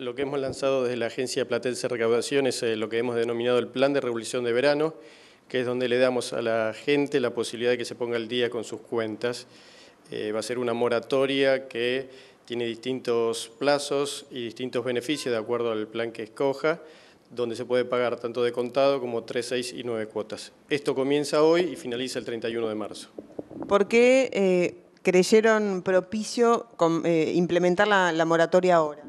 Lo que hemos lanzado desde la Agencia Platense de Recaudación es eh, lo que hemos denominado el Plan de Revolución de Verano, que es donde le damos a la gente la posibilidad de que se ponga al día con sus cuentas. Eh, va a ser una moratoria que tiene distintos plazos y distintos beneficios de acuerdo al plan que escoja, donde se puede pagar tanto de contado como 3, 6 y 9 cuotas. Esto comienza hoy y finaliza el 31 de marzo. ¿Por qué eh, creyeron propicio implementar la, moratoria ahora?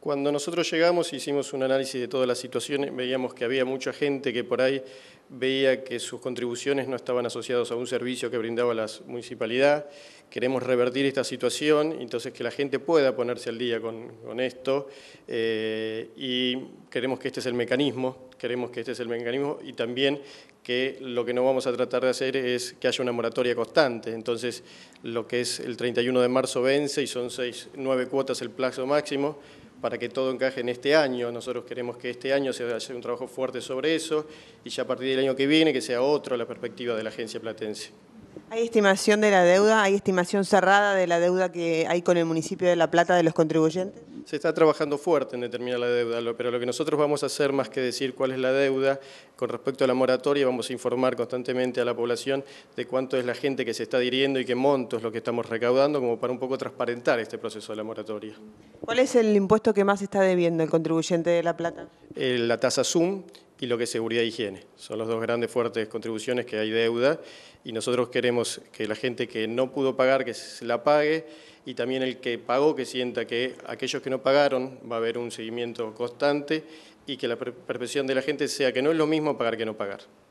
Cuando nosotros llegamos hicimos un análisis de todas las situaciones, veíamos que había mucha gente que por ahí veía que sus contribuciones no estaban asociadas a un servicio que brindaba la municipalidad. Queremos revertir esta situación, entonces que la gente pueda ponerse al día con, esto eh, y queremos que este es el mecanismo, queremos que este es el mecanismo y también que lo que no vamos a tratar de hacer es que haya una moratoria constante. Entonces, lo que es el 31 de marzo vence y son seis, nueve cuotas el plazo máximo, para que todo encaje en este año. Nosotros queremos que este año se haga un trabajo fuerte sobre eso y ya a partir del año que viene que sea otro la perspectiva de la agencia platense. ¿Hay estimación de la deuda? ¿Hay estimación cerrada de la deuda que hay con el municipio de La Plata de los contribuyentes? se está trabajando fuerte en determinar la deuda, pero lo que nosotros vamos a hacer más que decir cuál es la deuda con respecto a la moratoria, vamos a informar constantemente a la población de cuánto es la gente que se está adhiriendo y qué monto es lo que estamos recaudando, como para un poco transparentar este proceso de la moratoria. ¿Cuál es el impuesto que más está debiendo el contribuyente de La Plata? Eh, la tasa Zoom y lo que es seguridad e higiene. Son las dos grandes fuertes contribuciones que hay deuda y nosotros queremos que la gente que no pudo pagar, que se la pague y también el que pagó que sienta que aquellos que no pagaron va a haber un seguimiento constante y que la percepción de la gente sea que no es lo mismo pagar que no pagar.